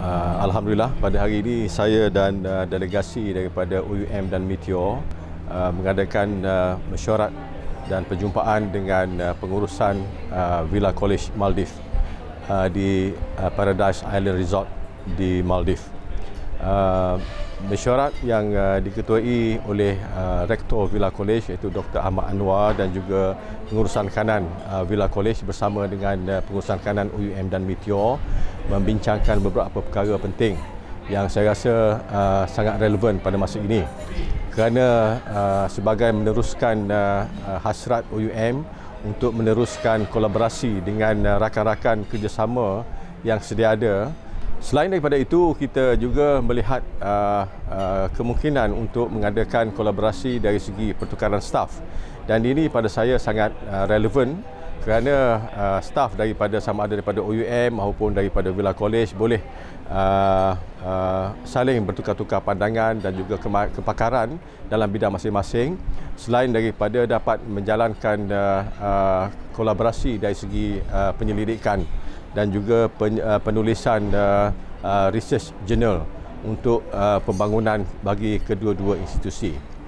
Uh, Alhamdulillah pada hari ini saya dan uh, delegasi daripada UUM dan Meteor uh, mengadakan uh, mesyuarat dan perjumpaan dengan uh, pengurusan uh, Villa College Maldives uh, di uh, Paradise Island Resort di Maldives. Uh, mesyuarat yang uh, diketuai oleh uh, rektor Villa College iaitu Dr Ahmad Anwar dan juga pengurusan kanan uh, Villa College bersama dengan uh, pengurusan kanan UUM dan Meteor membincangkan beberapa perkara penting yang saya rasa uh, sangat relevan pada masa ini kerana uh, sebagai meneruskan uh, uh hasrat UUM untuk meneruskan kolaborasi dengan uh, rakan-rakan kerjasama yang sedia ada Selain daripada itu, kita juga melihat uh, uh, kemungkinan untuk mengadakan kolaborasi dari segi pertukaran staf. Dan ini pada saya sangat uh, relevan kerana uh, staf daripada sama ada daripada OUM maupun daripada Villa College boleh uh, uh, saling bertukar-tukar pandangan dan juga kema- kepakaran dalam bidang masing-masing selain daripada dapat menjalankan uh, uh, kolaborasi dari segi uh, penyelidikan dan juga pen, uh, penulisan uh, uh, research journal untuk uh, pembangunan bagi kedua-dua institusi.